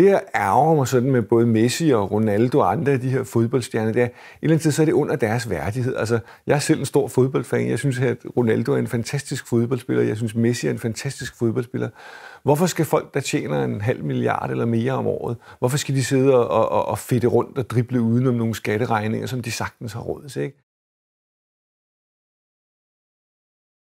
Det, der ærger mig sådan med både Messi og Ronaldo og andre af de her fodboldstjerner, det er, et eller andet tid, så er det under deres værdighed. Altså, jeg er selv en stor fodboldfan. Jeg synes, at Ronaldo er en fantastisk fodboldspiller. Jeg synes, Messi er en fantastisk fodboldspiller. Hvorfor skal folk, der tjener en halv milliard eller mere om året, hvorfor skal de sidde og, og, og fedte rundt og drible udenom nogle skatteregninger, som de sagtens har råd til? Ikke?